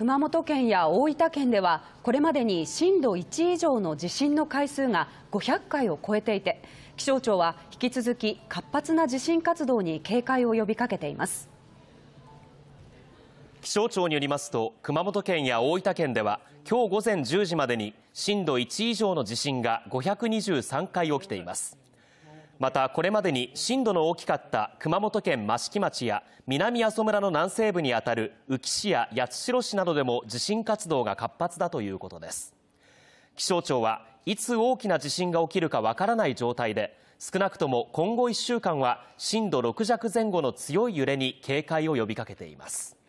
熊本県や大分県ではこれまでに震度1以上の地震の回数が500回を超えていて気象庁は引き続き活発な地震活動に警戒を呼びかけています気象庁によりますと熊本県や大分県では今日午前10時までに震度1以上の地震が523回起きていますまたこれまでに震度の大きかった熊本県益城町や南阿蘇村の南西部にあたる宇城市や八代市などでも地震活動が活発だということです気象庁はいつ大きな地震が起きるかわからない状態で少なくとも今後1週間は震度6弱前後の強い揺れに警戒を呼びかけています